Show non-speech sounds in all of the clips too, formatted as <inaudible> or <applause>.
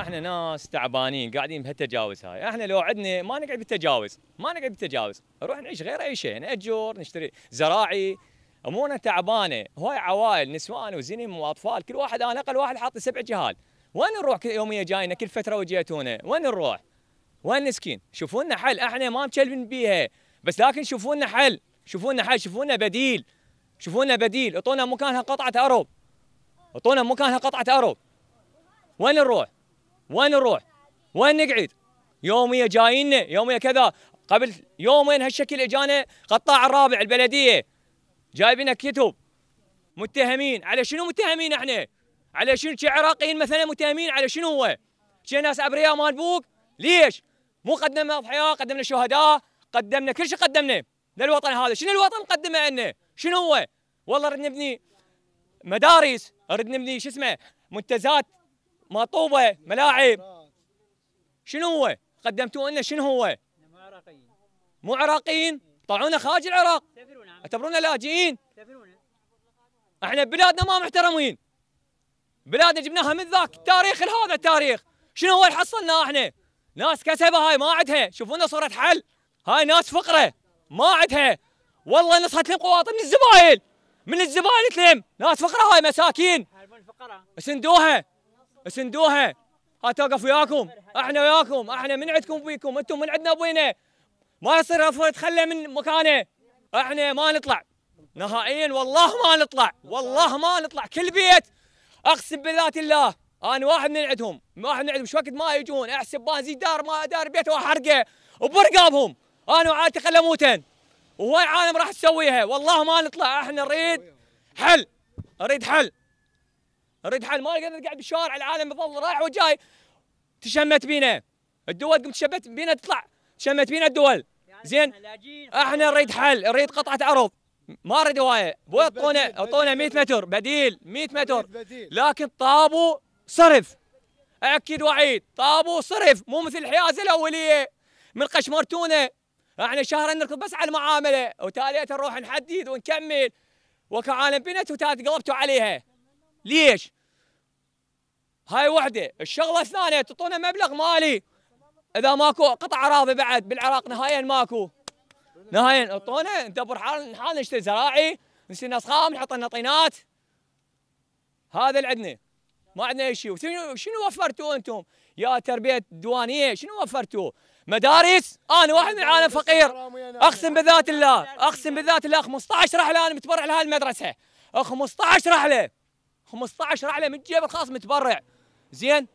احنا ناس تعبانين قاعدين بهالتجاوز هاي احنا لو عندنا ما نقعد بالتجاوز ما نقعد بالتجاوز نروح نعيش غير اي شيء ناجر نشتري زراعي امونا تعبانه هواي عوائل نسوان وزنم واطفال كل واحد انا اقل واحد حاط سبع جهال وين نروح كل يوميه جاينا كل فتره وجيتونا وين نروح وين نسكين شوفوا لنا حل احنا ما مكلبين بيها بس لكن شوفوا لنا حل شوفوا لنا حل شوفوا لنا بديل شوفوا لنا بديل اعطونا مكانها قطعه ارض اعطونا مكانها قطعه ارض وين نروح وين نروح وين نقعد يومية جاينا يومية كذا قبل يومين هالشكل اجانا قطاع الرابع البلديه جايبين كتب متهمين على شنو متهمين احنا؟ على شنو شي عراقيين مثلا متهمين على شنو هو؟ شي ناس ابرياء ما نبوك؟ ليش؟ مو قدمنا اضحياء، قدمنا شهداء، قدمنا كل شيء قدمنا للوطن هذا، شنو الوطن قدمه عنا؟ شنو هو؟ والله رد نبني مدارس، رد نبني شو اسمه منتزات مطوبه ملاعب شنو هو؟ قدمتوا لنا شنو هو؟ مو عراقيين مو عراقيين؟ طلعونا خارج العراق اعتبرونا لاجئين احنا بلادنا ما محترمين بلادنا جبناها من ذاك التاريخ لهذا التاريخ شنو هو اللي حصلنا احنا؟ ناس كسبه هاي ما عندها شوفونا صورة حل هاي ناس فقرة ما عندها والله نصها تلم قواطن من الزبايل من الزبايل تلم ناس فقرة هاي مساكين سندوها ها توقف وياكم احنا وياكم احنا من عندكم بيكم انتم من عندنا بوينه ما يصير تخلى من مكانه احنا ما نطلع نهائيا والله ما نطلع والله ما نطلع كل بيت اقسم بذات الله انا واحد من عندهم واحد من عندهم شو وقت ما يجون احسب زيد دار ما دار بيت واحرقه وبرقابهم انا وعائلتي موتن وهاي عالم راح تسويها والله ما نطلع احنا نريد حل اريد حل رد حل ما نقدر قاعد بالشارع العالم يظل رايح وجاي تشمت بينا الدول قمت تشمت بينا تطلع تشمت بينا الدول يعني زين احنا نريد حل نريد قطعه ارض ما نريد هوايه بو اعطونا اعطونا 100 متر بديل 100 متر لكن طابوا صرف اكيد وعيد طابوا صرف مو مثل الحيازه الاوليه من قشمرتونا احنا شهر نركض بس على المعامله وتاليتها نروح نحدد ونكمل وكعالم بنت وتاتقلبتوا عليها ليش؟ هاي وحده الشغله الثانيه تعطونا مبلغ مالي اذا ماكو قطع اراضي بعد بالعراق نهائيا ماكو نهائيا اعطونا انت حالنا حال نشتري زراعي نشتري نسخام نحط لنا طينات هذا اللي عندنا ما عندنا اي شيء شنو وفرتوا انتم يا تربيه ديوانيه شنو وفرتوا مدارس انا واحد من العالم فقير نعم. اقسم بذات الله اقسم بذات الله 15 رحله انا متبرع لهاي المدرسه 15 رحله 15 رحله من جيب الخاص متبرع زين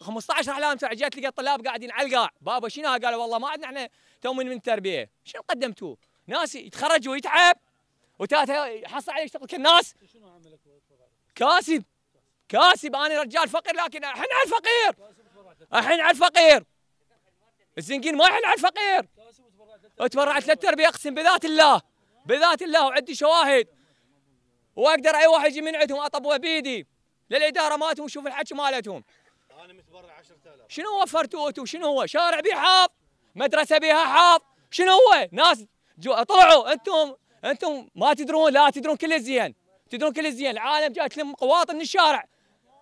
15 احلام جات لقيت الطلاب قاعدين على القاع بابا شنو قالوا والله ما عندنا احنا تو من التربيه شنو قدمتوه ناس يتخرج ويتعب وتاتا حصل عليه يشتغل كالناس شنو عملك كاسب كاسب انا رجال فقير لكن الحين على الفقير الحين على الفقير الزنقين ما يحل على الفقير تبرعت للتربيه اقسم بذات الله بذات الله وعندي شواهد واقدر اي واحد يجي من عندهم اطبوه بيدي للاداره مالتهم وشوف الحكي مالتهم انا متبرع 10000 شنو وفرتوا انتم شنو هو شارع بيه حاط مدرسه بيها حاط شنو هو ناس جو طلعوا انتم انتم ما تدرون لا تدرون كل زين تدرون كل زين العالم جاي تلم قواطن من الشارع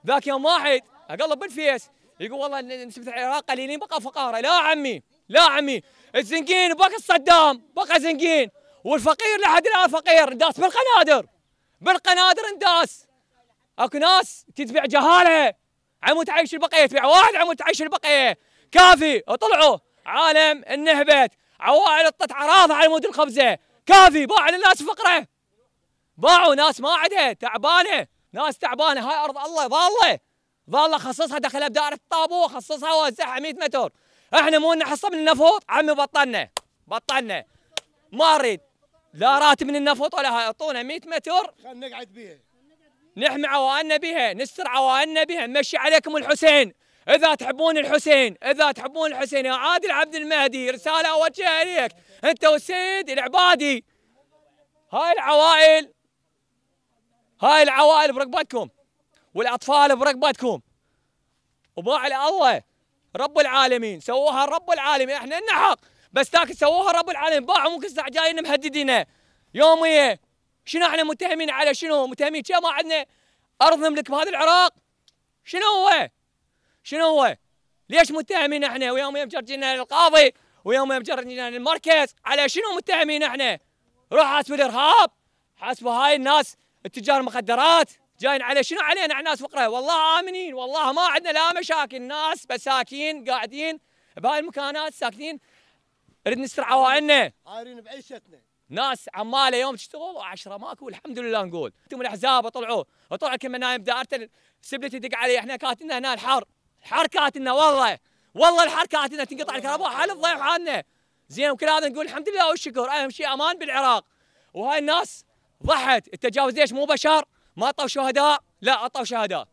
ذاك يوم واحد اقلب بالفيس يقول والله نسبه العراق قليلين بقى فقاره لا عمي لا عمي الزنقين بقى صدام بقى زنقين والفقير لحد الان فقير داس بالقنادر بالقنادر انداس. اكو ناس تتبع جهاله عمود تعيش البقيه تبيع واحد عمود تعيش البقيه كافي طلعوا عالم النهبت عوائل طت عراضها على مود الخبزه كافي باع للناس فقره باعوا ناس ما عندها تعبانه ناس تعبانه هاي ارض الله ضاله ضاله خصصها دخلها بدائره الطابو خصصها وزعها 100 متر احنا مو نحصل من النفط عمي بطلنا بطلنا ما اريد لا راتب من النفط ولا هاي اعطونا 100 متر خلينا نقعد بيها نحمي عوائلنا بها نستر عوائلنا بها نمشي عليكم الحسين إذا تحبون الحسين إذا تحبون الحسين يا عادل عبد المهدي رسالة أوجهها إليك أنت والسيد العبادي هاي العوائل هاي العوائل برقبتكم والأطفال برقبتكم وباع الله رب العالمين سووها رب العالمين احنا لنا حق بس لكن سووها رب العالمين باعوا ممكن الساعه جايين مهددينه يوميه شنو احنا متهمين على شنو متهمين ما عندنا ارض نملك بهذا العراق شنو هو شنو هو ليش متهمين احنا ويوم يوم جرجينا للقاضي ويوم يوم جرجينا للمركز على شنو متهمين احنا روح حاسب الارهاب حاسب هاي الناس التجار مخدرات جايين على شنو علينا على ناس فقراء والله امنين والله ما عندنا لا مشاكل ناس بساكين قاعدين بهاي المكانات ساكنين نريد نستر عوائلنا عايرين بعيشتنا ناس عماله يوم تشتغل وعشره ماكو والحمد لله نقول انتم الاحزاب طلعوا اطلعوا كم نايم دارته سبلتي دق علي احنا كاتلنا هنا الحر الحر كاتلنا والله والله الحر كاتلنا تنقطع الكهرباء حلف ضيع حالنا زين وكل هذا نقول الحمد لله والشكر اهم شيء امان بالعراق وهاي الناس ضحت التجاوز ليش مو بشر ما اعطوا شهداء لا اعطوا شهداء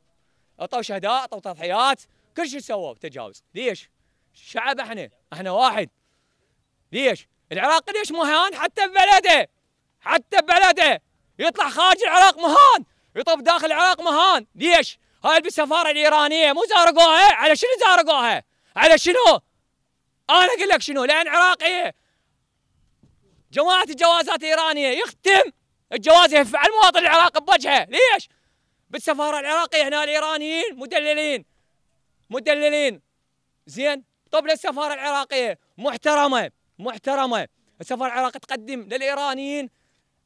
اعطوا شهداء اعطوا تضحيات كل شيء سووا تجاوز ليش شعب احنا احنا واحد ليش العراق ليش مهان حتى ببلده حتى ببلده يطلع خارج العراق مهان يطب داخل العراق مهان ليش هاي بالسفارة الإيرانية مو زارقوها على شنو زارقوها على شنو أنا أقول لك شنو لأن عراقية جماعة الجوازات الإيرانية يختم الجواز يهف على المواطن العراقي بوجهه ليش بالسفارة العراقية هنا الإيرانيين مدللين مدللين زين طب للسفارة العراقية محترمة محترمه السفاره العراق تقدم للايرانيين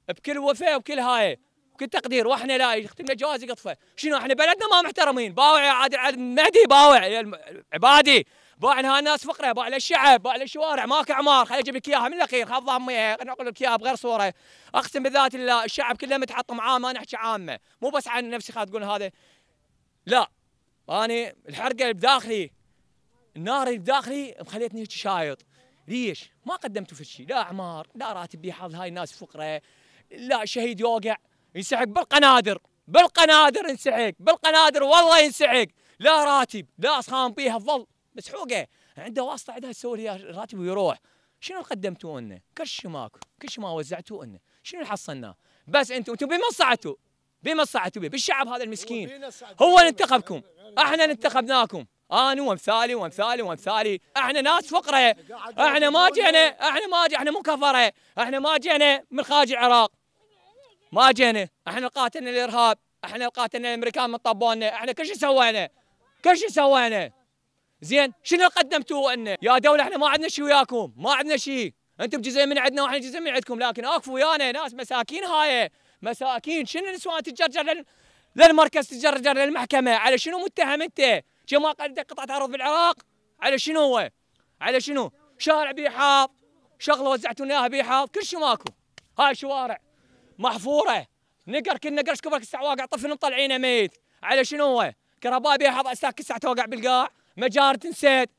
بكل وفاء وبكل هاي بكل تقدير واحنا لا يختمنا جواز يقطفه شنو احنا بلدنا ما محترمين باوع يا عادل عادل مهدي باوع يا عبادي باوع لها الناس فقره باوع للشعب باوع للشوارع ماك اعمار خليني اجيب لك اياها من الاخير خاف ضميها خليني اقول لك اياها بغير صوره اقسم بذات الله الشعب كله متحطم عام ما نحكي عامه مو بس عن نفسي خاطر تقول هذا لا اني الحرقه اللي بداخلي النار اللي بداخلي مخليتني هيك شايط ليش؟ ما قدمتوا في شيء لا اعمار لا راتب يحظ هاي الناس فقراء لا شهيد يوقع ينسحق بالقنادر بالقنادر ينسحق بالقنادر والله ينسحق لا راتب لا صام بيها الظل مسحوقه عنده واسطه عندها تسوي لي راتب ويروح شنو قدمتوا لنا؟ كل شيء ماكو كل شيء ما وزعتوا لنا شنو اللي حصلناه؟ بس انتم انتم بمن صعدتوا؟ بمن صعدتوا بالشعب هذا المسكين هو اللي انتخبكم احنا اللي انتخبناكم انا وامثالي وامثالي وامثالي احنا ناس فقره احنا ما جينا احنا ما جينا احنا مو كفره احنا ما جينا من خارج العراق ما جينا احنا قاتلنا الارهاب احنا قاتلنا الامريكان من طبونا احنا كل شيء سوينا كل شيء سوينا زين شنو قدمتوه لنا يا دوله احنا ما عندنا شيء وياكم ما عندنا شيء انتم جزء من عندنا واحنا جزء من عندكم لكن اقفوا ويانا ناس مساكين هاي مساكين شنو نسوان تتجرجر للمركز تتجرجر للمحكمه على شنو متهم انت ما قال قطعه ارض بالعراق على شنو هو؟ على شنو؟ شارع بيحاض شغله وزعتون اياها بيحاض كل شيء ماكو هاي شوارع محفوره نقر كنا قرش كبرك الساعه واقع طفل مطلعينه ميت على شنو هو؟ كهرباء بيحاط اساك الساعه توقع بالقاع مجار تنسيت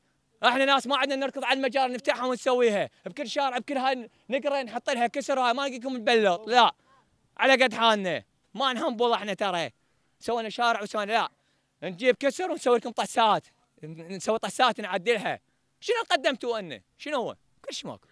احنا ناس ما عندنا نركض على المجار نفتحها ونسويها بكل شارع بكل هاي نقره نحط لها كسر هاي ما نقيكم نبلط لا على قد حالنا ما نهم والله احنا ترى سوينا شارع وسوينا لا نجيب كسر ونسوي لكم طحسات نسوي طحسات نعدلها شنو قدمتوا انه شنو هو كل شيء ماكو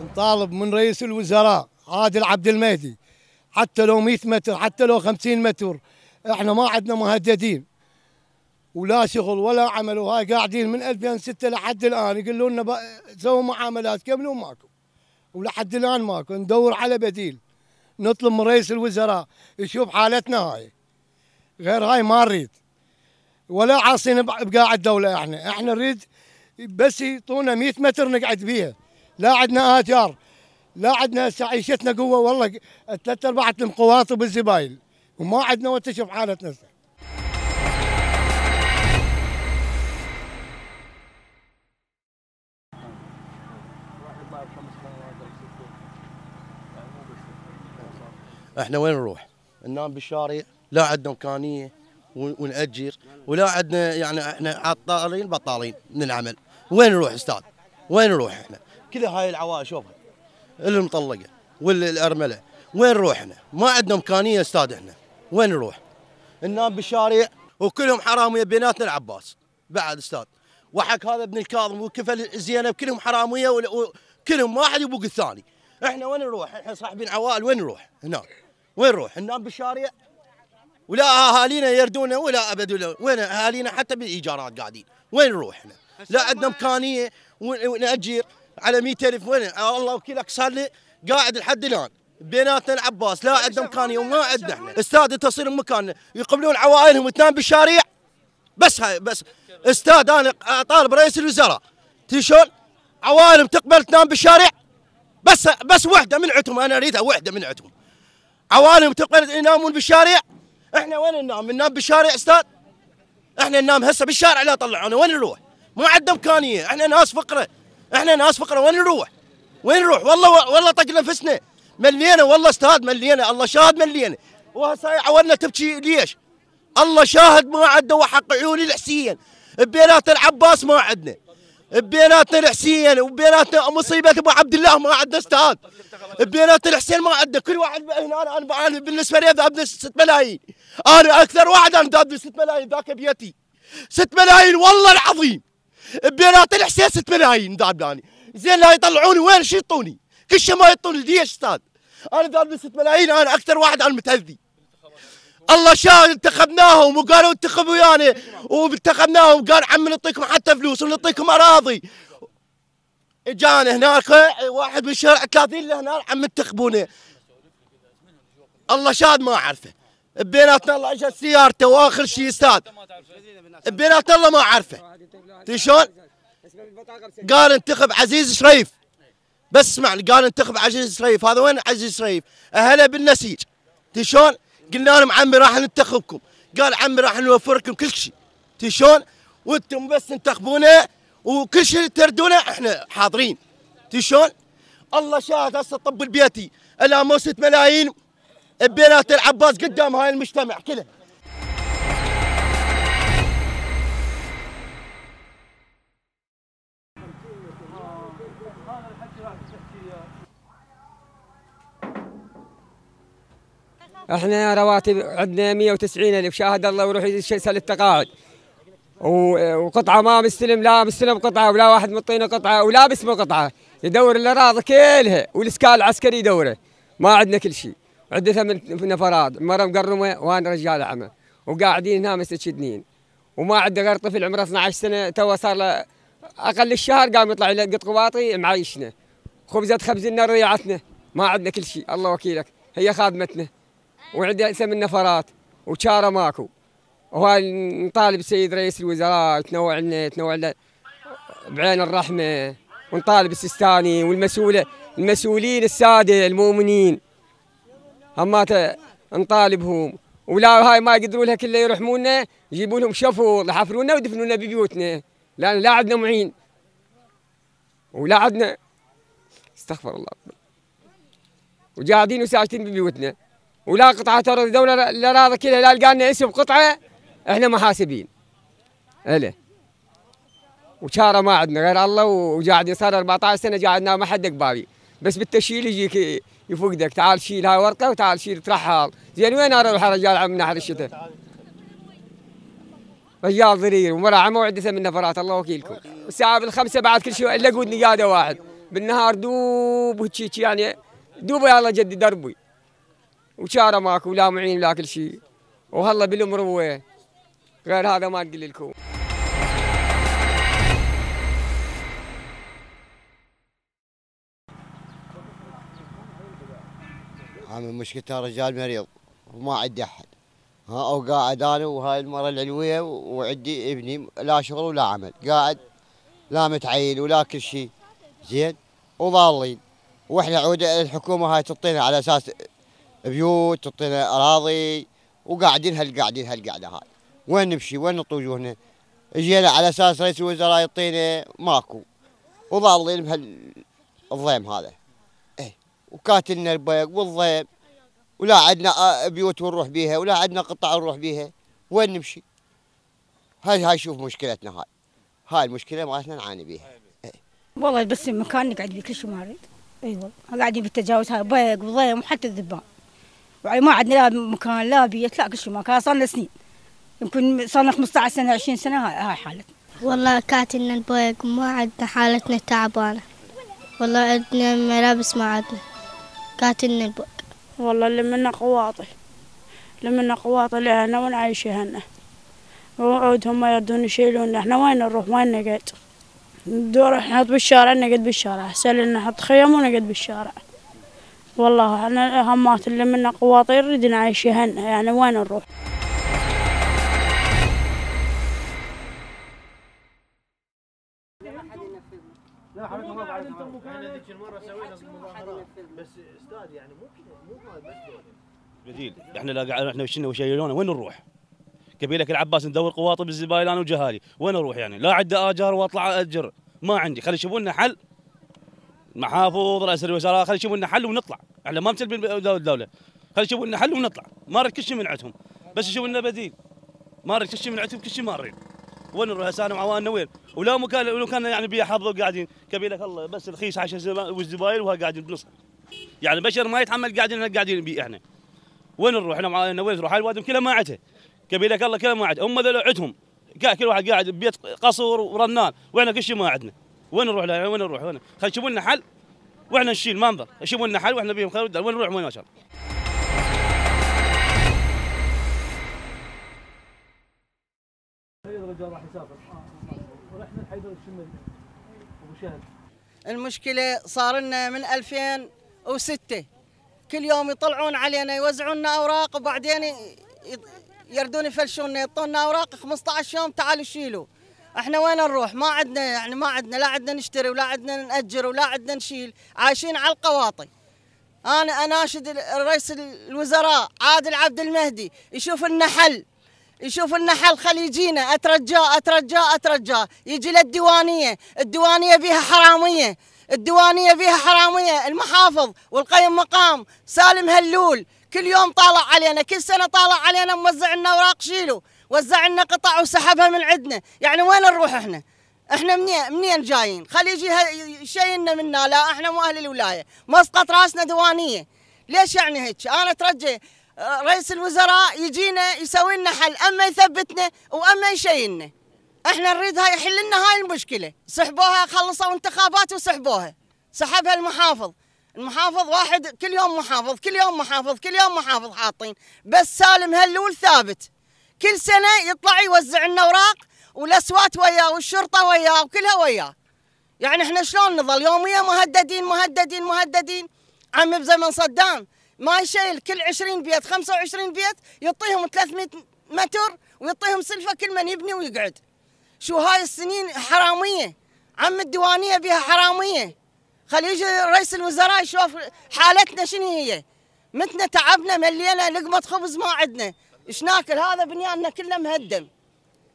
نطالب من رئيس الوزراء عادل عبد المهدي حتى لو 100 متر حتى لو 50 متر احنا ما عندنا مهددين ولا شغل ولا عمل وهاي قاعدين من 2006 لحد الان يقولوا لنا سووا معاملات كملوا ماكو ولحد الان ماكو ندور على بديل نطلب من رئيس الوزراء يشوف حالتنا هاي غير هاي ما نريد ولا عاصين بقاع الدوله احنا احنا نريد بس يعطونا 100 متر نقعد بيها لا عندنا آثار لا عندنا عيشتنا قوة والله ثلاث أرباع المقواطب بالزبايل وما عندنا وتشوف حالتنا احنا وين نروح؟ ننام بالشارع لا عندنا امكانيه ونأجر ولا عندنا يعني احنا عطالين بطالين من العمل وين نروح استاذ؟ وين نروح احنا؟ كذا هاي العوائل شوفها المطلقه والارمله وين نروح احنا؟ ما عندنا امكانيه استاذ احنا وين نروح؟ ننام بالشارع وكلهم حراميه بيناتنا العباس بعد استاذ وحق هذا ابن الكاظم وكفل الزينب كلهم حراميه وكلهم واحد يبوق الثاني احنا وين نروح؟ احنا صاحبين عوائل وين نروح؟ هنا وين نروح؟ ننام بالشارع ولا اهالينا يردونا ولا ابد ولا وين اهالينا حتى بالايجارات قاعدين وين نروح احنا؟ لا عندنا امكانيه وناجر على الف وين آه، الله وكيلك صار لي قاعد لحد الان بيناتنا العباس لا طيب، عندهم امكانيه وما عندنا احنا استاد تصير بمكاننا يقبلون عوائلهم تنام بالشارع بس هاي بس استاد انا اطالب رئيس الوزراء تشون عوائلهم تقبل تنام بالشارع بس بس وحده من عندهم انا اريدها وحده من عندهم عوائلهم تقبل ينامون بالشارع احنا وين ننام؟ ننام بالشارع استاذ؟ احنا ننام هسه بالشارع لا طلعونا وين نروح؟ ما عندنا امكانيه احنا ناس فقره احنا ناس فقراء وين نروح؟ وين نروح؟ والله والله طقنا نفسنا ملينا والله استاذ ملينا الله شاهد ملينا وهسه عولنا تبكي ليش؟ الله شاهد ما عندنا وحق عيوني الحسين ببيناتنا العباس ما عندنا ببيناتنا الحسين وبيناتنا مصيبه ابو عبد الله ما عندنا استاذ ببيناتنا الحسين ما عندنا كل واحد هنا انا انا بالنسبه لي ذابني 6 ملايين انا اكثر واحد انا ذابني 6 ملايين ذاك بيتي 6 ملايين والله العظيم بيراطي الحساس 80 دعبلاني زين لا يطلعوني وين شيطوني كل ما يطوني دي استاذ انا ضارب 6 ملايين انا اكثر واحد على المتهذي الله شاهد انتخبناهم وقالوا انتخبوا يعني وانتخبناهم قال عم نعطيكم حتى فلوس ونعطيكم اراضي اجانا هناك واحد من شارع 30 لهنا عم انتخبونه الله شاهد ما اعرفه بيناتنا الله اجت سيارته واخر شيء استاذ بيناتنا الله ما اعرفه شلون؟ قال انتخب عزيز شريف بس اسمع قال انتخب عزيز شريف هذا وين عزيز شريف؟ اهله بالنسيج شلون؟ قلنا لهم عمي راح ننتخبكم قال عمي راح نوفر لكم كل شيء شلون؟ وانتم بس تنتخبونه وكل شيء تردونه احنا حاضرين شلون؟ الله شاهد هسه طب البيتي الاموسة ملايين ببينات العباس قدام هاي المجتمع كله احنا رواتب عندنا 190 الف شاهد الله ويروح يشيل التقاعد وقطعه ما مستلم لا مستلم قطعه ولا واحد مطينه قطعه ولا باسمه قطعه يدور الاراضي كلها والاسكال العسكري يدوره ما عندنا كل شيء عندنا ثمان نفرات مره مقرمه وانا رجال اعمى وقاعدين هنا مستشدنين وما عنده غير طفل عمره 12 سنه تو صار له اقل الشهر قام يطلع له قط معايشنا خبزه خبزنا ريعتنا ما عندنا كل شيء الله وكيلك هي خادمتنا وعندي ثمان نفرات وشاره ماكو وهاي نطالب السيد رئيس الوزراء تنوع لنا تنوع بعين الرحمه ونطالب السيستاني والمسؤول المسؤولين الساده المؤمنين همات نطالبهم ولا هاي ما يقدروا لها كله يرحمونا يجيبوا لهم شفور يحفرونا ويدفنونا ببيوتنا لان لا عندنا معين ولا عندنا استغفر الله وقاعدين وساكتين ببيوتنا ولا قطعه ارض دوله لا راضي كذا لا لقى لنا اسم قطعه احنا محاسبين اله وشاره ما عندنا غير الله وقاعد صار 14 سنه قاعدنا ما حد قبالي. بس بالتشييل يجيك يفقدك تعال شيل هاي ورقه وتعال شيل ترحل زين وين اروح رجال من نهر الشتاء رجال ضرير ومراعى موعدته من نفرات الله وكيلكم الساعه بالخمسه بعد كل شيء الا قود نقاده واحد بالنهار دوب وهيك يعني دوب يلا جدي دربي وشاره ماكو لا معين ولا كل شيء وهلا بالمروه غير هذا ما اقول لكم عم مشكلته رجال مريض وما عندي احد ها او قاعد انا وهاي المره العلويه وعندي ابني لا شغل ولا عمل قاعد لا متعين ولا كل شيء زين وضالين واحنا عود الحكومه هاي تعطينا على اساس بيوت تعطينا اراضي وقاعدين هالقاعدين هالقعده هاي وين نمشي وين نطوج وجوهنا اجينا على اساس رئيس الوزراء يعطينا ماكو وضالين بهالضيم هذا ايه وكاتلنا البيق والضيم ولا عندنا آه، بيوت ونروح بيها ولا عندنا قطع نروح بيها وين نمشي هاي هاي شوف مشكلتنا هاي هاي المشكله مالتنا نعاني بيها إيه. والله بس المكان نقعد بكل كل شيء ما اريد اي والله قاعدين بالتجاوز هاي بيق وضيم وحتى الذبان ما عندنا لا مكان لا بيت لا كل شيء مكان صار لنا سنين يمكن صار لنا 15 سنه 20 سنه هاي حالتنا والله كاتلنا البويق ما عندنا حالتنا تعبانه والله عندنا ملابس ما عندنا كاتلنا البويق والله لمنا قواطي لمنا قواطي لهنا ونعيش هنا وعودهم ما يردون يشيلونا احنا وين نروح وين نقعد دور نحط بالشارع نقعد بالشارع سهل نحط خيام ونقعد بالشارع والله احنا همات اللي منا قواطير ردنا هنا يعني وين نروح بديل يعني احنا لا قاعد احنا وشنا وشيلونا وين نروح؟ قبيله العباس ندور قواطب الزبايلان وجهالي وين اروح يعني لا عندي اجار واطلع اجر ما عندي خلي يشوفوا لنا حل محافظ رئيس الوزراء خلي يشوفوا لنا حل ونطلع احنا ما متلبين الدوله خلي يشوفوا لنا حل ونطلع ما نريد كل شيء من عندهم بس يشوفوا لنا بديل ما نريد كل شيء من عندهم كل شيء ما نريد وين رؤسائنا وعواننا وين ولو مكان لو كان يعني بيا حظ قاعدين كبيلك الله بس رخيص عشان والزباين وها قاعدين بنص يعني بشر ما يتحمل قاعدين قاعدين بيه احنا وين نروح احنا معانا وين نروح هاي الوادم كلها ما عته كبيلك الله كلها ما عته هم ذول عندهم كل واحد قاعد ببيت قصر ورنان واحنا كل شيء ما عندنا وين نروح وين نروح وين خلينا نشوف لنا حل واحنا نشيل منظر يشوفوا لنا حل واحنا بيهم خير وين نروح وين ما شاء الله المشكله صار لنا من 2006 كل يوم يطلعون علينا يوزعون لنا اوراق وبعدين يردون يفلشونا يعطونا اوراق 15 يوم تعالوا شيلوا احنا وين نروح ما عندنا يعني ما عندنا لا عندنا نشتري ولا عندنا نأجر ولا عندنا نشيل عايشين على القواطي انا اناشد رئيس الوزراء عادل عبد المهدي يشوف لنا حل يشوف لنا حل خليجينا اترجاه اترجاه اترجاه يجي للديوانيه الديوانيه بيها حراميه الديوانيه بيها حراميه المحافظ والقيم مقام سالم هلول كل يوم طالع علينا كل سنه طالع علينا موزع لنا اوراق شيلوا وزع لنا قطع وسحبها من عندنا يعني وين نروح احنا احنا منين منين جايين يجي شينا منا لا احنا مو اهل الولايه مسقط راسنا دوانيه ليش يعني هيك انا اترجى آه، رئيس الوزراء يجينا يسوي لنا حل اما يثبتنا واما يشيلنا احنا نريد هاي يحل لنا هاي المشكله سحبوها خلصوا انتخابات وسحبوها سحبها المحافظ المحافظ واحد كل يوم محافظ كل يوم محافظ كل يوم محافظ حاطين بس سالم هلول ثابت كل سنه يطلع يوزع لنا اوراق والاسوات وياه والشرطه وياه وكلها وياه يعني احنا شلون نظل يوميا مهددين مهددين مهددين عم بزمن صدام ما يشيل كل 20 بيت 25 بيت يعطيهم 300 متر ويعطيهم سلفه كل من يبني ويقعد شو هاي السنين حراميه عم الديوانيه بها حراميه خلي يجي رئيس الوزراء يشوف حالتنا شنو هي متنا تعبنا ملينا لقمه خبز ما عندنا ايش ناكل هذا بنياننا كله مهدم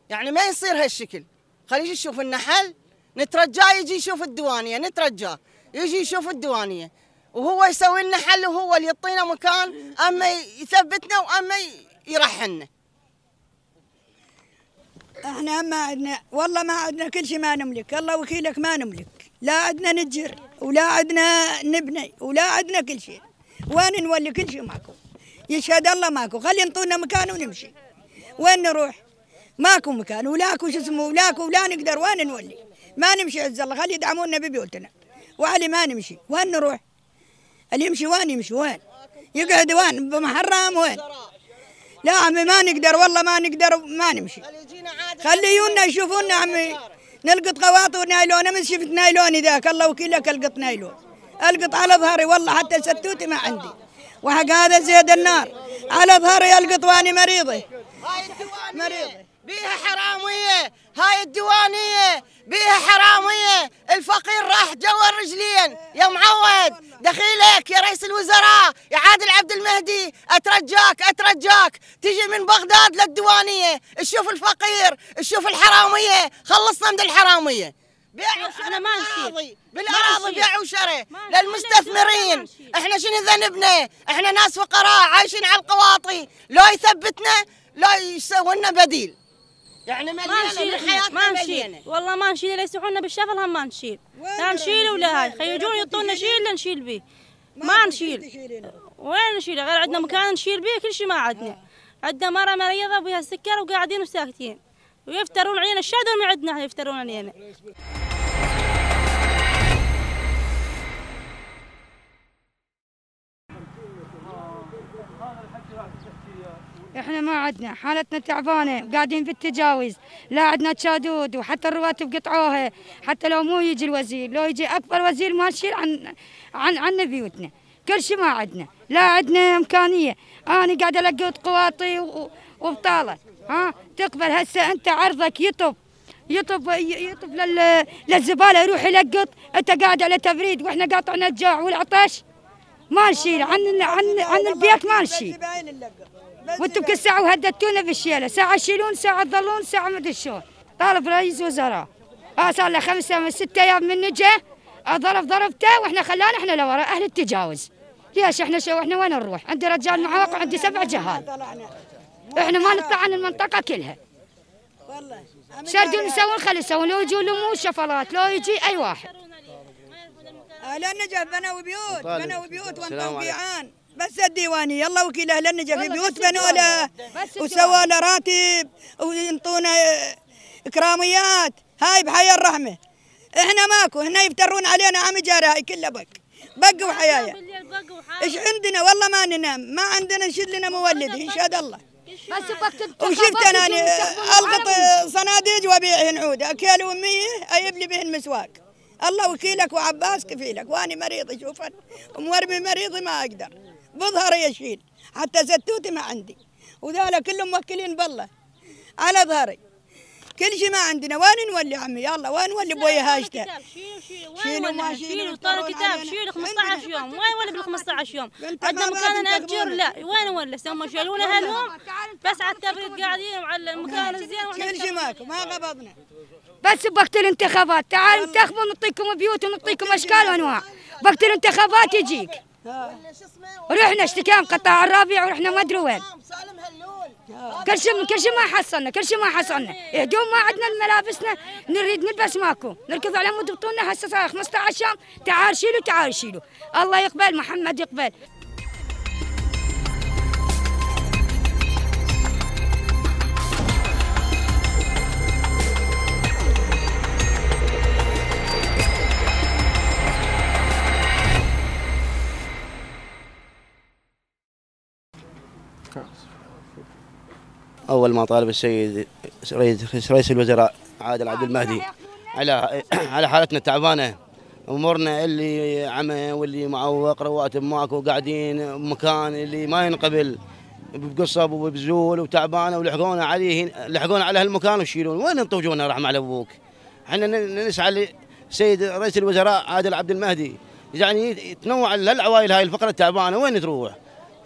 يعني ما يصير هالشكل خليه يشوف النحل نترجاه يجي يشوف الديوانيه نترجاه يجي يشوف الديوانيه وهو يسوي لنا حل وهو اللي يعطينا مكان اما يثبتنا واما يرحلنا احنا ما عندنا والله ما عندنا كل شيء ما نملك الله وكيلك ما نملك لا عندنا نتجر ولا عندنا نبني ولا عندنا كل شيء وين نولي كل شيء ماكو يشهد الله ماكو خلي ينطونا مكان ونمشي وين نروح ماكو مكان ولاكو شو اسمه ولاكو ولا نقدر وين نولي ما نمشي عز الله خلي يدعمونا ببيوتنا وعلي ما نمشي وين نروح اللي يمشي وين يمشي وين يقعد وين بمحرم وين لا عمي ما نقدر والله ما نقدر ما نمشي خليونا يشوفونا عمي نلقط خواط نايلون امس شفت نايلوني ذاك الله وكيلك القط نايلون القط على ظهري والله حتى ستوتي ما عندي وحق هذا زيد النار على ظهري القطواني مريضه هاي الديوانيه بيها حراميه هاي الديوانيه بيها حراميه الفقير راح جوا رجلياً يا معود دخيلك يا رئيس الوزراء يا عادل عبد المهدي اترجاك اترجاك تجي من بغداد للديوانيه تشوف الفقير تشوف الحراميه خلصنا من الحراميه بيع انا بالاراضي بالاراضي بيع وشراء للمستثمرين احنا شنو ذنبنا؟ احنا ناس فقراء عايشين على القواطي لو يثبتنا لو يسوي لنا بديل يعني ما نشيل ما نشيل والله ما نشيل اللي يسمحونا بالشفل هم ما نشيل لا نشيل ولا هاي خيجون يعطونا شيل لا نشيل به ما نشيل وين نشيل غير عندنا مكان نشيل به كل شيء ما عندنا آه. عندنا مره مريضه بها السكر وقاعدين وساكتين ويفترون علينا الشعب ما عندنا احنا يفترون علينا احنا ما عندنا حالتنا تعبانه وقاعدين بالتجاوز لا عندنا تشادود وحتى الرواتب قطعوها حتى لو مو يجي الوزير لو يجي اكبر وزير ما نشيل عن عن عن بيوتنا كل شيء ما عندنا لا عندنا امكانيه انا قاعده القط قواطي وبطاله ها تقبل هسه انت عرضك يطب يطب يطب لل... للزباله يروح يلقط انت قاعد على تبريد واحنا قاطعنا الجوع والعطش ما نشيل عن عن عن البيت ما نشيل وانتم كل ساعه وهددتونا بالشيله ساعه تشيلون ساعه تظلون ساعه ما ادري شلون طالب رئيس وزراء اه صار له خمسه من ست ايام من نجا آه، ضرب ضربته واحنا خلانا احنا لورا اهل التجاوز ليش احنا شو احنا وين نروح؟ عندي رجال معاق وعندي سبع جهال احنا ما نطلع عن المنطقه كلها والله سردوا يسوون خلي يسوون لو يجوا لهم شفرات لو يجي اي واحد اهل النجف بنوا بيوت بنوا بيوت وانطوا بيعان بس الديواني الله وكيل اهل النجف بيوت بنوا له وسووا له راتب وينطونا آه، اكراميات هاي بحي الرحمه احنا ماكو هنا يفترون علينا عم جاري هاي كلها بق بق وحيايا ايش عندنا والله ما ننام ما عندنا نشد لنا مولد ينشهد الله وشفت انا القط صناديج وابيعهن عود اكل امي اجيب لي بهن مسواك الله وكيلك وعباس كفيلك واني مريض شوف مورمي مريضي ما اقدر بظهر يشيل حتى زتوتي ما عندي وذولا كلهم موكلين بالله على ظهري كل شيء ما عندنا وين نولي عمي يلا وين نولي بويا هاشته شيلوا شيلوا شيلوا طار الكتاب شيلوا 15 يوم وين ولا بال 15 يوم عندنا مكان نأجر لا وين ولا سما شالونا لنا بس على التفريط قاعدين وعلى المكان الزين كل شيء ماكو ما قبضنا بس بوقت الانتخابات تعالوا انتخبوا نعطيكم بيوت ونعطيكم اشكال وانواع وقت الانتخابات يجيك رحنا اشتكينا قطاع الرابع ورحنا ما ادري وين كل شيء كل شيء ما حصلنا كل شيء ما حصلنا هدوم ما عندنا ملابسنا نريد نلبس ماكو نركض على مود بطوننا هسه 15 يوم تعال شيلوا تعال شيلوا الله يقبل محمد يقبل أول ما طالب السيد رئيس الوزراء عادل عبد المهدي على <clears throat> على حالتنا التعبانة امورنا اللي عمى واللي معوق رواتب ماكو قاعدين مكان اللي ما ينقبل بقصب وبزول وتعبانه ولحقونا عليه لحقونا على هالمكان وشيلون وين انطوجونا رحم على ابوك احنا نسعى للسيد رئيس الوزراء عادل عبد المهدي يعني تنوع للعوائل هاي الفقره التعبانه وين تروح؟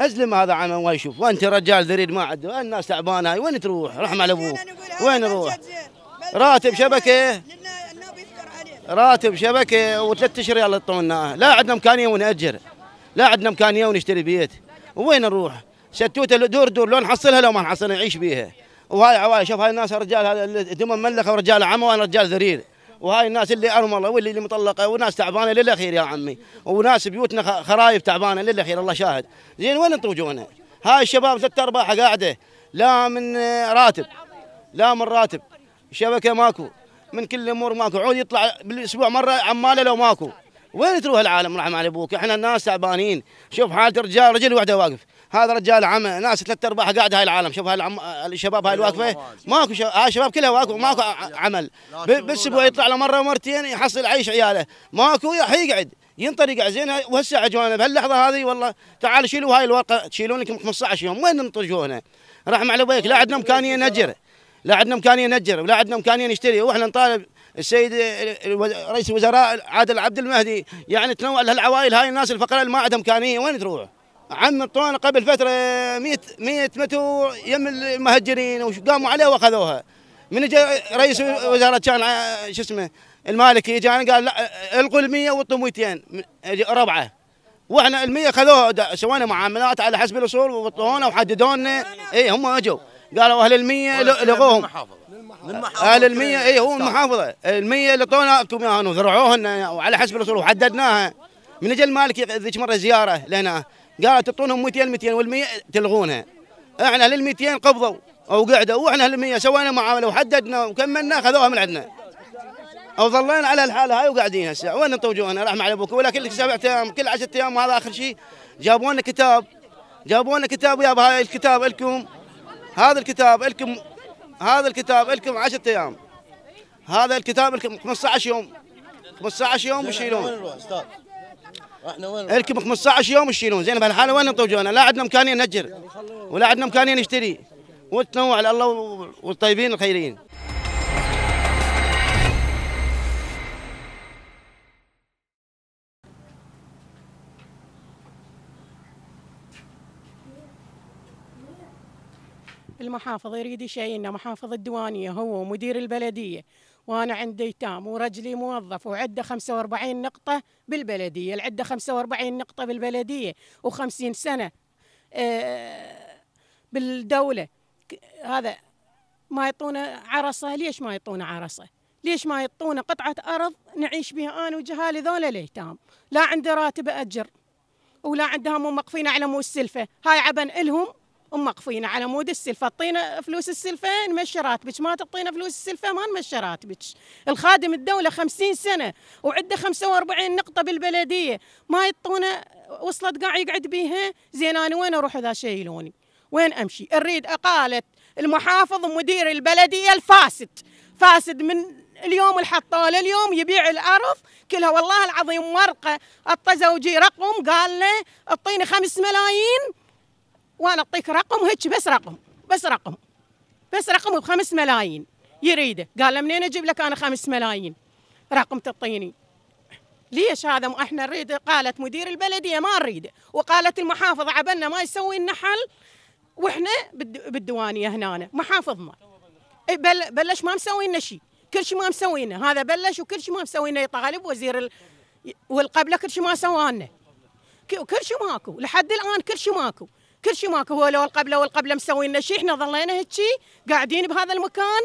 ازلم هذا ما يشوف وانت رجال ذريد ما عنده الناس تعبانه وين تروح رحم على ابوك وين نروح يعني راتب شبكه راتب شبكه وثلاث اشهر يلا يعطونا لا عندنا امكانيه ونأجر لا عندنا امكانيه ونشتري بيت وين نروح شتوته دور دور لو نحصلها لو ما نحصلها نعيش بيها وهاي عوائل شوف هاي الناس رجال هذا دم مملكه ورجال عمى وانا رجال ذريد وهاي الناس اللي عنهم الله واللي اللي مطلقه وناس تعبانه للاخير يا عمي وناس بيوتنا خرايب تعبانه للاخير الله شاهد زين وين انتم هاي الشباب ثلاث ارباعها قاعده لا من راتب لا من راتب شبكه ماكو من كل الامور ماكو عود يطلع بالاسبوع مره عماله لو ماكو وين تروح العالم رحم على ابوك احنا الناس تعبانين شوف حاله الرجال رجل وحده واقف هذا رجال عم ناس ثلاث ارباعها قاعد هاي العالم شوف هاي العم... الشباب هاي الواقفه ماكو شباب هاي آه، الشباب كلها واقفه ماكو عمل بالاسبوع يطلع له مره ومرتين يحصل عيش عياله ماكو يقعد ينطر يقعد زين وهسه عجوانا بهاللحظه هذه والله تعال شيلوا هاي الورقه شيلون لكم 15 يوم وين ننطجونا رحم على بيك لا عندنا امكانيه نجر لا عندنا امكانيه نجر ولا عندنا امكانيه نشتري واحنا نطالب السيد رئيس الوزراء عادل عبد المهدي يعني تنوع لهالعوائل هاي الناس الفقراء اللي ما عندها امكانيه وين تروح؟ عم طوانا قبل فتره 100 100 متر يم المهجرين وقاموا عليها واخذوها من اجى رئيس وزاره كان شو اسمه المالكي جانا قال لا القوا ال 100 وطوا 200 ربعه واحنا ال 100 خذوها سوينا معاملات على حسب الاصول وطونا وحددونا اي هم اجوا قالوا اهل ال 100 لغوهم اهل ال 100 اي هو المحافظه ال 100 اللي طونا انتم اياهم يعني وزرعوهن وعلى حسب الاصول وحددناها من اجى المالكي ذيك مره زياره لهنا قالوا تعطونهم 200 200 وال100 تلغونها احنا لل200 قبضوا او قعدوا واحنا لل100 سوينا معامله وحددنا وكملنا خذوها من عندنا او ظلينا على الحاله هاي وقاعدين هسه وين نطوجونا راح على ابوك ولا كل سبع ايام كل 10 ايام هذا اخر شيء جابوا لنا كتاب جابوا لنا كتاب ويا هاي الكتاب لكم هذا الكتاب لكم هذا الكتاب لكم 10 ايام هذا الكتاب لكم 15 يوم 15 يوم وشيلون احنا وين اركب 15 يوم يشيلون زين بهالحاله وين نطوجونا لا عندنا امكانيه نأجر ولا عندنا امكانيه نشتري والتنوع على الله والطيبين الخيرين المحافظ يريد شيء ان محافظ الديوانيه هو ومدير البلديه وانا عندي ايتام ورجلي موظف وعده 45 نقطه بالبلديه، العده 45 نقطه بالبلديه و50 سنه آه، بالدوله هذا ما يعطونا عرصه ليش ما يعطونا عرصه؟ ليش ما يعطونا قطعه ارض نعيش بها انا وجهالي ذولا الايتام؟ لا عندي راتب اجر ولا عندهم موقفين على مو السلفه، هاي عبن الهم ومقفينا على مود السلفه تعطينا فلوس السلفه نمشي راتبك ما تعطينا فلوس السلفه ما نمشي راتبك الخادم الدوله 50 سنه وعنده 45 نقطه بالبلديه ما يعطونا وصلت قاع يقعد بيها زين انا وين اروح اذا شايلوني وين امشي اريد اقاله المحافظ مدير البلديه الفاسد فاسد من اليوم الحطوا لليوم اليوم يبيع الارض كلها والله العظيم ورقه الطزوجي زوجي رقم قال له اعطيني 5 ملايين وانا اعطيك رقم وهيك بس رقم بس رقم بس رقم بخمس ملايين يريده قال له منين اجيب لك انا خمس ملايين رقم تعطيني ليش هذا احنا نريد قالت مدير البلديه ما نريده وقالت المحافظه عبنا ما يسوي لنا حل واحنا بالديوانيه هنا محافظنا بل بلش ما مسوي لنا شيء كل شيء ما مسوي لنا هذا بلش وكل شيء ما مسوي لنا يطالب وزير ال... والقبله كل شيء ما سوانا كل شيء ماكو لحد الان كل شيء ماكو كل شيء ماكو هو لو القبله والقبله مسوي لنا شيء احنا ظلينا هيجي قاعدين بهذا المكان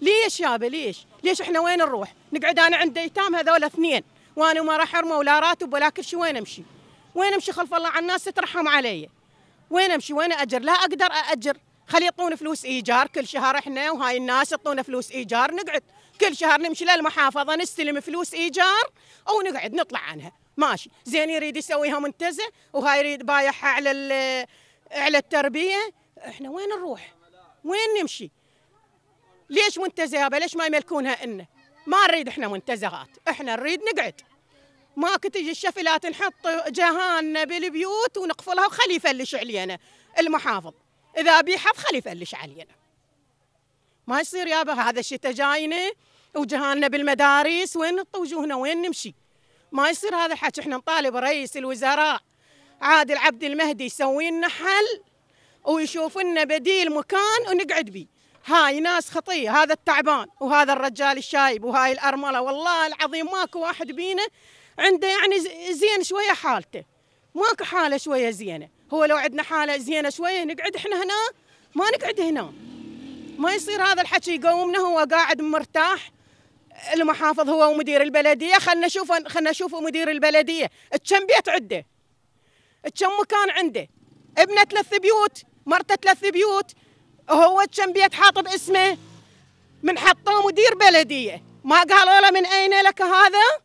ليش يابا ليش؟ ليش احنا وين نروح؟ نقعد انا عند ايتام هذول اثنين وانا ما راح ارمى ولا راتب ولا كل شيء وين امشي؟ وين امشي خلف الله على الناس ترحم علي؟ وين امشي؟ وين اجر؟ لا اقدر اجر خلي يعطون فلوس ايجار كل شهر احنا وهاي الناس يعطونا فلوس ايجار نقعد كل شهر نمشي للمحافظه نستلم فلوس ايجار او نقعد نطلع عنها، ماشي، زين يريد يسويها منتزه وهاي يريد بايعها على على التربيه احنا وين نروح؟ وين نمشي؟ ليش منتزهه ليش ما يملكونها إلنا؟ ما نريد احنا منتزهات، احنا نريد نقعد. ما تجي الشفلات نحط جهاننا بالبيوت ونقفلها وخلي يفلش علينا المحافظ، اذا بيحف خلي يفلش علينا. ما يصير يابا هذا الشتاء جاينا وجهاننا بالمدارس وين نحط وجوهنا وين نمشي؟ ما يصير هذا الحكي احنا نطالب رئيس الوزراء عادل عبد المهدي يسوي لنا حل ويشوف لنا بديل مكان ونقعد بيه هاي ناس خطية هذا التعبان وهذا الرجال الشايب وهاي الأرملة والله العظيم ماكو واحد بينا عنده يعني زين شوية حالته ماكو حالة شوية زينة هو لو عندنا حالة زينة شوية نقعد احنا هنا ما نقعد هنا ما يصير هذا الحكي يقومنا هو قاعد مرتاح المحافظ هو ومدير البلديه خلنا نشوف خلنا نشوف مدير البلديه كم بيت عده كم مكان عنده ابنه ثلاث بيوت مرته ثلاث بيوت هو كم بيت حاط باسمه من حطه مدير بلديه ما قالوا له من اين لك هذا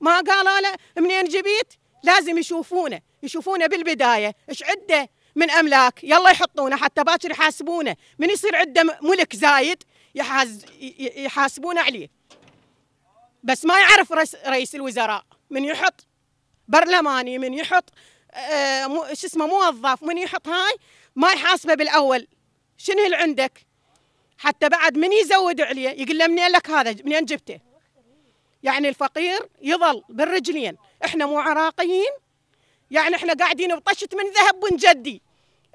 ما قالوا له منين جبيت لازم يشوفونه يشوفونه بالبدايه ايش عده من املاك يلا يحطونه حتى باكر يحاسبونه من يصير عنده ملك زايد يحاز يحاسبون عليه بس ما يعرف رئيس الوزراء من يحط برلماني من يحط آه، شو اسمه موظف من يحط هاي ما يحاسبه بالاول شنو اللي عندك حتى بعد من يزود عليه يقول له منين لك هذا منين جبته يعني الفقير يظل بالرجلين احنا مو عراقيين يعني احنا قاعدين بطشت من ذهب ونجدي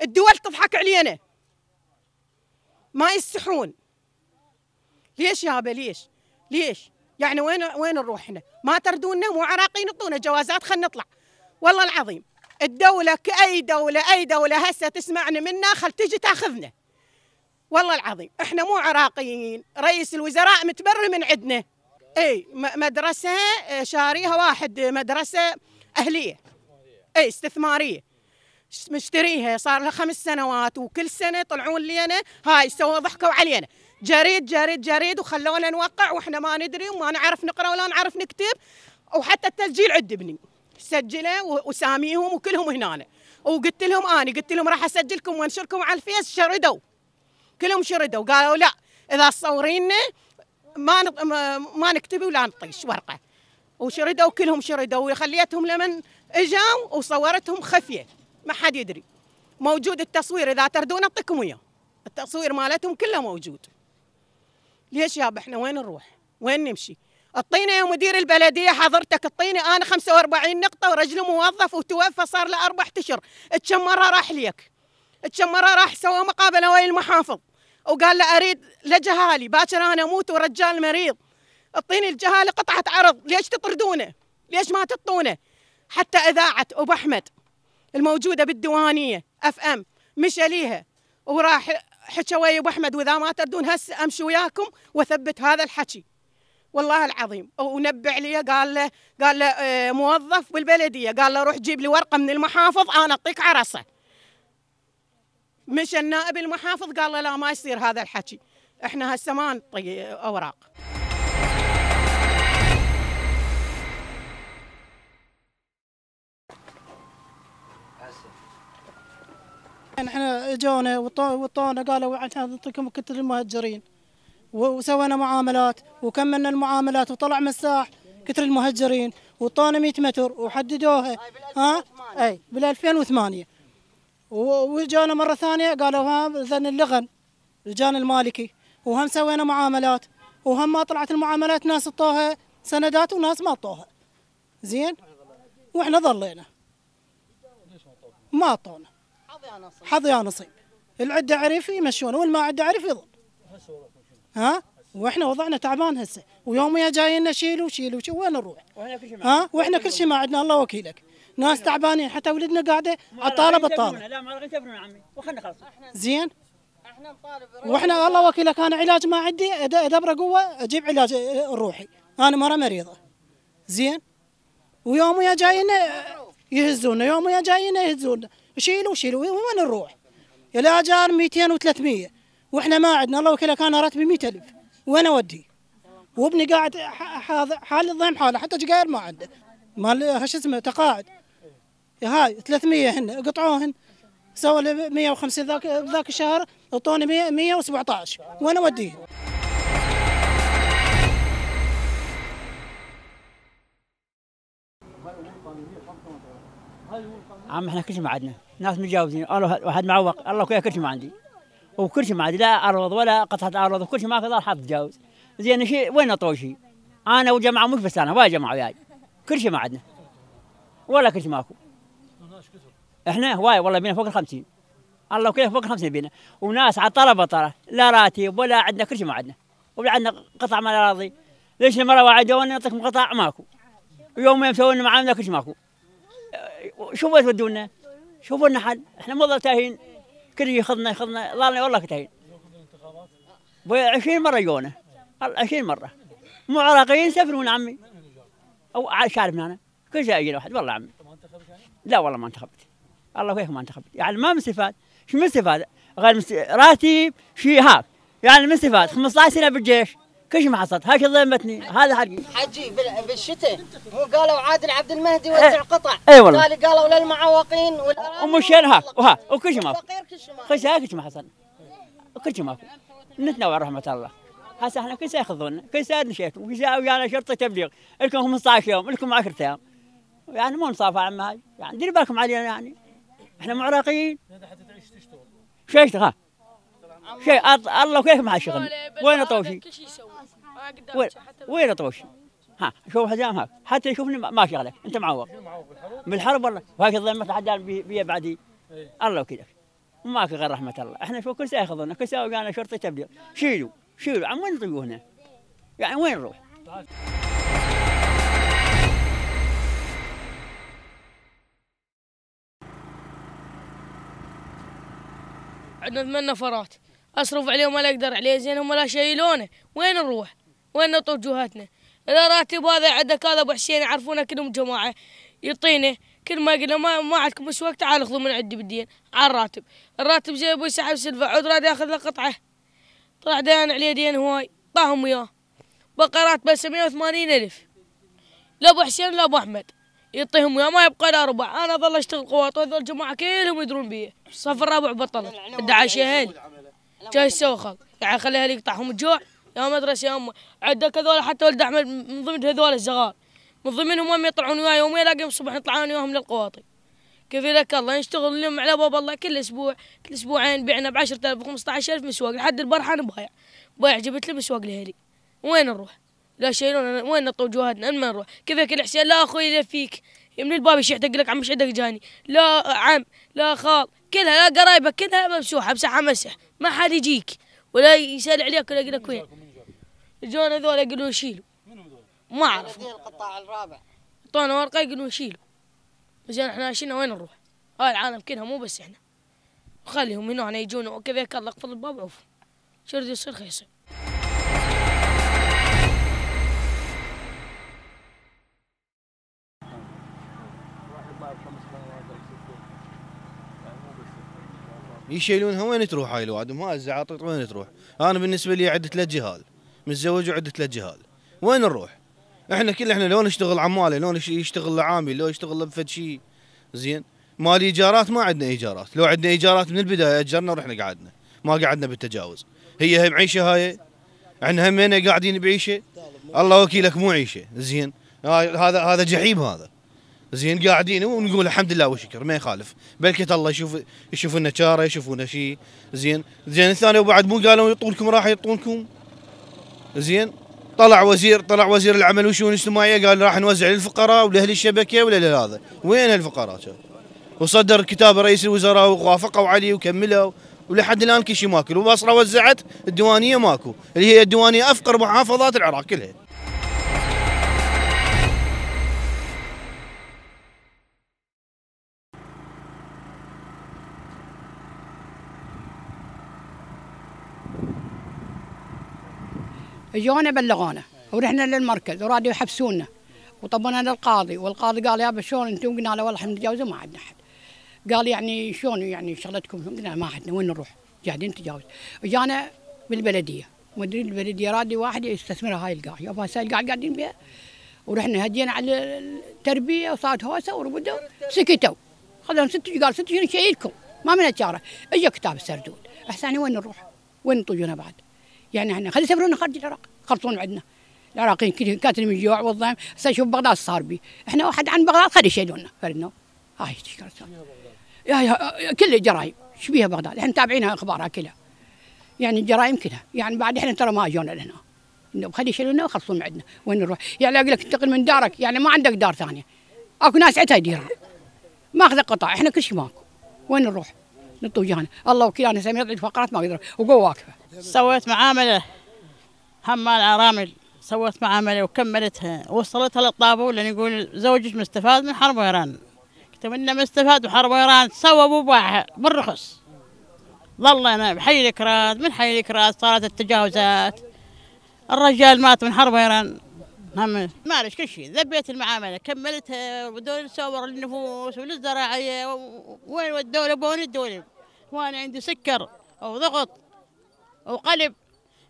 الدول تضحك علينا ما يستحون ليش يابا ليش ليش يعني وين وين نروح هنا؟ ما تردونا مو عراقيين اعطونا جوازات خلينا نطلع والله العظيم الدولة كأي دولة أي دولة هسه تسمعنا منا خل تجي تاخذنا والله العظيم احنا مو عراقيين رئيس الوزراء متبري من عندنا اي مدرسة آه، شاريها واحد آه، مدرسة أهلية اي استثمارية مشتريها صار لها خمس سنوات وكل سنة يطلعون لينا هاي سووا ضحكوا علينا جريد جريد جريد وخلونا نوقع واحنا ما ندري وما نعرف نقرا ولا نعرف نكتب وحتى التسجيل ابني سجله وساميهم وكلهم هنا وقلت لهم انا قلت لهم راح اسجلكم وانشركم على الفيس شردوا كلهم شردوا قالوا لا اذا تصورينا ما ما نكتبي ولا نطيش ورقه وشردوا كلهم شردوا وخليتهم لمن اجوا وصورتهم خفيه ما حد يدري موجود التصوير اذا تردون اعطيكم اياه التصوير مالتهم كله موجود ليش يابا احنا وين نروح؟ وين نمشي؟ الطينه يا مدير البلديه حضرتك الطينه انا 45 نقطه ورجل موظف وتوفى صار له اربع اشهر، كم مره راح ليك؟ كم مره راح سوى مقابله ويا المحافظ وقال له اريد لجهالي باكر انا اموت ورجال مريض اعطيني الجهالي قطعه عرض ليش تطردونه؟ ليش ما تطونه؟ حتى اذاعه ابو احمد الموجوده بالديوانيه اف ام مشى ليها وراح حكوا ابو احمد واذا ما تردون هسه امشي وياكم واثبت هذا الحكي والله العظيم ونبع لي قال له قال له آه، موظف بالبلديه قال له روح جيب لي ورقه من المحافظ انا اعطيك عرسه مش النائب المحافظ قال له لا ما يصير هذا الحكي احنا هسه ما نعطي اوراق يعني احنا جونا وطونا قالوا عشان نعطيكم كتل المهجرين وسوينا معاملات وكملنا المعاملات وطلع مساح كتر المهجرين وطونا 100 متر وحددوها ها اي بال 2008 وجانا مره ثانيه قالوا ها ذن اللغن الجان المالكي وهم سوينا معاملات وهم ما طلعت المعاملات ناس اعطوها سندات وناس ما اعطوها زين واحنا ظلينا ما اعطونا حظ يا نصيب العدة عرف يمشون والما عدة عرف يضل ها واحنا وضعنا تعبان هسه ويوم يا جاينا شيلوا شيلوا شيلوا وين نروح؟ ها واحنا كل شيء ما عندنا الله وكيلك ناس تعبانين حتى ولدنا قاعده على الطالب الطالب لا ما ابن عمي وخلنا خلاص زين احنا نطالب واحنا الله وكيلك انا علاج ما عندي ادبره قوه اجيب علاج روحي انا مره مريضه زين ويوم ويا جاينا يهزونا يوم ويا جاينا يهزونا شيلوا شيلوا وين نروح؟ الاجار جار 200 و300 واحنا ما عندنا الله وكله كان راتبي 100000 وين اودي؟ وابني قاعد حال الضيم حاله حتى جقاير ما عنده مال شو اسمه تقاعد هاي 300 هن قطعوهن سووا لي 150 ذاك ذاك الشهر اعطوني 100 117 وانا اوديه عم احنا كل شيء ما عندنا ناس متجاوزين واحد معوق الله كل شيء ما عندي وكل شيء ما عندي لا ارض ولا قطعه ارض وكل شيء ما في حد تجاوز زين شيء وين شيء انا وجماعه مش بس انا وايد جماعه وياي كل شيء ما عندنا ولا كل شيء ماكو احنا هواي والله بينا فوق ال 50 الله كله فوق ال 50 بينا وناس على طلب بطلة لا راتب ولا عندنا كل شيء ما عندنا ولا عندنا قطع من الاراضي ليش المره وعدونا نعطيكم قطع ماكو يوم يمسون معامله كل شيء ماكو شو بتودونا؟ شوفوا حل احنا مو تاهين كل يخذنا ياخذنا ظلنا والله تاهين 20 مرة جونا 20 مرة مو عراقيين سفرون عمي أو عارفنا أنا كل شيء أجينا واحد والله عمي لا والله ما انتخبت الله فيك ما انتخبت يعني ما من استفاد شو من استفادة غير راتب شيء هاك يعني من استفاد 15 سنة بالجيش كل شيء ما حصلت هاك ظلمتني هذا حقي حجي بالشتاء مو قالوا عادل عبد المهدي إيه. وزع قطع اي والله قالوا للمعوقين ومشينا هاك وها وكل شيء ماكو كل شيء ما حصل كل شيء ماكو نتنوع رحمه الله هسه احنا كل ساعه ياخذونا كل ساعه نشيت ويجاو شرطه تبليغ لكم 15 يوم لكم 10 ايام يعني مو انصاف يا عم هاي يعني دير بالكم علينا يعني احنا معراقيين عراقيين تعيش شيء ها شيء الله كيف مع الشغل وين طوشي وين وين طوش؟ ها شوف حزام هاك حتى يشوفني ما شغله انت معوق بالحرب والله وهاك ظلمت العدال بي بعدي إيه. الله وكيدك ماك غير رحمه الله احنا شوف كل ساعه ياخذونا كل ساعه وقعنا شرطه تبديل شيلوا شيلوا عم وين نطيقوا هنا؟ يعني وين نروح؟ عندنا ثمان نفرات اصرف عليهم ما اقدر عليه زين هم لا شايلونه وين نروح؟ وين نطوف جهاتنا اذا راتب هذا عندك هذا ابو حسين يعرفونه كلهم جماعه يعطينه كل ما قلنا ما, ما عندكم مش وقت تعال خذوا من عندي بالدين على الراتب الراتب جاي ابوي سحب سلفه عود راد ياخذ له قطعه طلع ديان عليه دين هواي طاهم وياه بقرات بس 180 الف لا ابو حسين لا ابو احمد يعطيهم وياه ما يبقى لا ربع انا ظل اشتغل قوات وهذول الجماعه كلهم يدرون بي الصف الرابع بطلت الدعاء شهل جاي السوخل يعني خليها يقطعهم الجوع يا مدرسه يا امه عندك هذول حتى ولد احمد من ضمن هذول الصغار من ضمنهم هم يطلعون وياي يومين الاقيهم الصبح يطلعون وياهم للقواطي كيف لك الله نشتغل لهم على باب الله كل اسبوع كل اسبوعين بعنا ب 10000 و15000 مسواق لحد البارحه انا بايع بايع جبت لي مسواق لهلي وين نروح؟ لا شيء وين نطوج جهدنا ما نروح كيف يا الحسين لا اخوي لا فيك من الباب يشيح دق لك عم ايش عندك جاني لا عم لا خال كلها لا قرايبك كلها ممسوحه مسحها مسح ما حد يجيك ولا يسال عليك ولا يقول لك وين جونا ذولا يقولون شيلوا منو ذولا؟ ما اعرف القطاع الرابع اعطونا ورقه يقولون شيلوا زين احنا شلنا وين نروح؟ هاي العالم كلها مو بس احنا خليهم هنا يجونا يجون وكذا الله يقفل الباب وعوف شو يصير خيصير يشيلونها وين تروح هاي الوادم هاي الزعاطيط وين تروح؟ انا بالنسبه لي عندي ثلاث جهال متزوج وعنده ثلاث جهال وين نروح؟ احنا كل احنا لو نشتغل عماله لو يشتغل عامل لو يشتغل بفد شيء زين مال ايجارات ما عندنا ايجارات لو عندنا ايجارات من البدايه اجرنا ورحنا قعدنا ما قعدنا بالتجاوز هي هي معيشه هاي احنا همينا قاعدين بعيشه الله وكيلك مو عيشه زين هذا هذا جحيم هذا زين قاعدين ونقول الحمد لله وشكر ما يخالف بلكت الله يشوف يشوف لنا شاره يشوف لنا شيء زين زين الثاني وبعد مو قالوا يعطونكم راحه يعطونكم زين طلع وزير طلع وزير العمل والشؤون الاجتماعيه قال راح نوزع للفقراء ولاهل الشبكه ولا لهذا وين الفقراء وصدر كتاب رئيس الوزراء ووافقوا عليه وكملوا ولحد الان كل شيء ماكو وبصره وزعت الديوانيه ماكو اللي هي الديوانيه افقر محافظات العراق كلها جونا بلغونا ورحنا للمركز ورادوا يحبسونا وطبنا للقاضي والقاضي قال يا شلون انتم قلنا له والله احنا متجاوزين ما عندنا احد قال يعني شلون يعني شغلتكم قلنا ما عندنا وين نروح قاعدين نتجاوز جانا بالبلديه مدير البلديه رادي واحد يستثمر هاي القاع يابا هاي القاع قاعدين بها ورحنا هدينا على التربيه وصارت هوسه وربدوا سكتوا خذهم ست قال ست شنو شيلكم ما من شاره اجى كتاب السردود احسن وين نروح وين نطيجونا بعد يعني احنا خلي يسافرون خارج العراق خلصون عندنا العراقيين كاتلين من الجوع والله هسه شوف بغداد صار بي احنا واحد عن بغداد خلي يشيلونا فردنا هاي تشكر يا يا كل الجرائم بيها بغداد احنا متابعينها اخبارها كلها يعني الجرائم كلها يعني بعد احنا ترى ما اجونا لهنا انه خلي يشيلونا ويخلصون عندنا وين نروح يعني اقول لك انتقل من دارك يعني ما عندك دار ثانيه اكو ناس عندها ديرها ماخذه قطع احنا كل شيء ماكو وين نروح نطوجانا الله وكيل انا سميت فقرات ما اقدر وقوه واقفه سويت معاملة هم عرامل سوت معاملة وكملتها وصلتها لأن يقول زوجك مستفاد من حرب إيران قلت إنه مستفاد من حرب إيران سوى بوباحة بالرخص ظل أنا بحي الكراد من حي الكراد صارت التجاوزات الرجال مات من حرب إيران هم معلش كل شيء ذبيت المعاملة كملتها ودول سور للنفوس وللزراعية وين ودوا لبون الدولة وأنا عندي سكر أو ضغط وقلب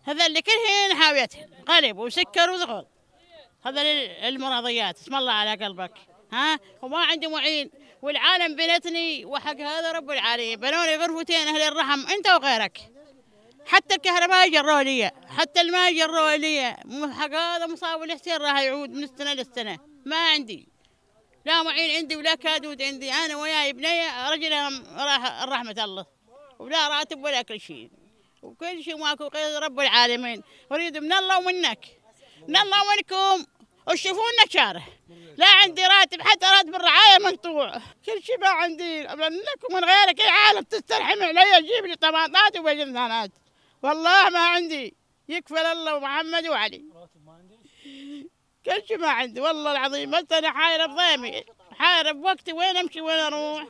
هذا اللي حين حاويته قلب وسكر وضغط هذا المرضيات اسم الله على قلبك ها وما عندي معين والعالم بنتني وحق هذا رب العالمين بنوني غرفتين اهل الرحم انت وغيرك حتى الكهرباء جروا لي حتى الماء جروا لي حق هذا مصاب الحسين راح يعود من السنه للسنه ما عندي لا معين عندي ولا كادود عندي انا وياي بنيه رجلهم راح رحمه الله ولا راتب ولا كل شيء وكل شيء ماكو غير رب العالمين اريد من الله ومنك من الله ومنكم وشوفونا شاره لا عندي راتب حتى راتب الرعايه مقطوع كل شيء ما عندي منك ومن غيرك العالم عالم تسترحم علي جيب لي طماطات وبجنانات والله ما عندي يكفل الله ومحمد وعلي كل شيء ما عندي والله العظيم بس انا حاير بضيمي حاير بوقتي وين امشي وين اروح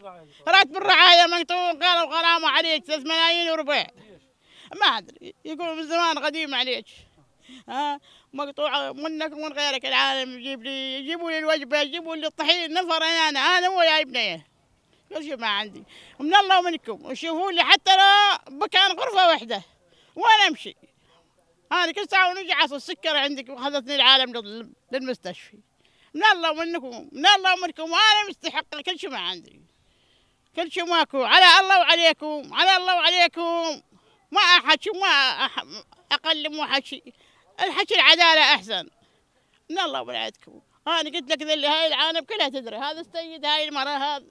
راتب الرعايه مقطوع قالوا غرامه عليك 3 ملايين وربع ما ادري يقول من زمان قديم عليك ها مقطوعه منك ومن غيرك العالم يجيب لي يجيبوا لي الوجبه يجيبوا لي الطحين نفر انا انا هو يا ابني كل شيء ما عندي من الله ومنكم وشوفوا لي حتى لو بكان غرفه واحده وانا امشي انا كل ساعه ونجي عصر السكر عندك واخذتني العالم للمستشفى من الله ومنكم من الله ومنكم وانا مستحق كل شيء ما عندي كل شيء ماكو على الله وعليكم على الله وعليكم ما أحكي ما أقل مو حكي الحكي العدالة أحسن من الله ولايتكم أنا قلت لك ذي هاي العالم كلها تدري هذا السيد هاي المرأة هذا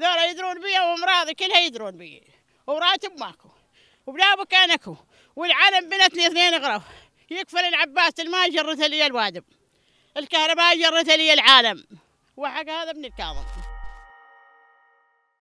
ذولا يدرون بي وامراضي كلها يدرون بي وراتب ماكو وبلا مكان اكو والعالم بنت لي اثنين غرف يكفل العباس الماء جرته لي الوادم الكهرباء جرته لي العالم وحق هذا ابن الكاظم